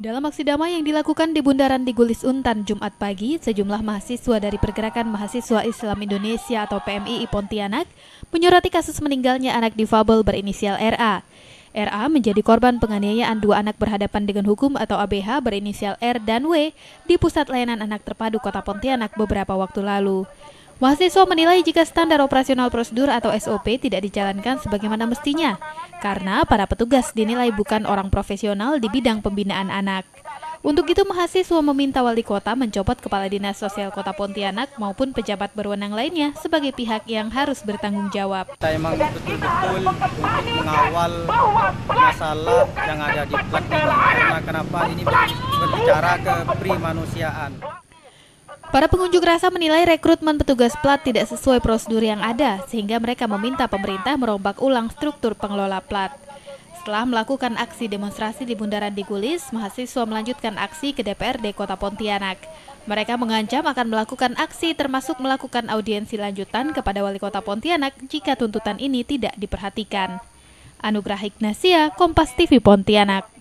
Dalam aksi damai yang dilakukan di Bundaran Digulis Untan Jumat pagi, sejumlah mahasiswa dari Pergerakan Mahasiswa Islam Indonesia atau PMI Pontianak menyoroti kasus meninggalnya anak difabel berinisial RA. RA menjadi korban penganiayaan dua anak berhadapan dengan hukum atau ABH berinisial R dan W di Pusat Layanan Anak Terpadu Kota Pontianak beberapa waktu lalu. Mahasiswa menilai jika standar operasional prosedur atau SOP tidak dijalankan sebagaimana mestinya, karena para petugas dinilai bukan orang profesional di bidang pembinaan anak. Untuk itu, mahasiswa meminta wali kota mencopot kepala dinas sosial kota Pontianak maupun pejabat berwenang lainnya sebagai pihak yang harus bertanggung jawab. Kita emang betul-betul mengawal masalah yang ada di platform karena kenapa ini berbicara ke pri Para pengunjuk rasa menilai rekrutmen petugas plat tidak sesuai prosedur yang ada, sehingga mereka meminta pemerintah merombak ulang struktur pengelola plat. Setelah melakukan aksi demonstrasi di Bundaran Digulis, mahasiswa melanjutkan aksi ke DPRD Kota Pontianak. Mereka mengancam akan melakukan aksi termasuk melakukan audiensi lanjutan kepada Wali Kota Pontianak jika tuntutan ini tidak diperhatikan. Anugrah Ignasia, Kompas TV Pontianak.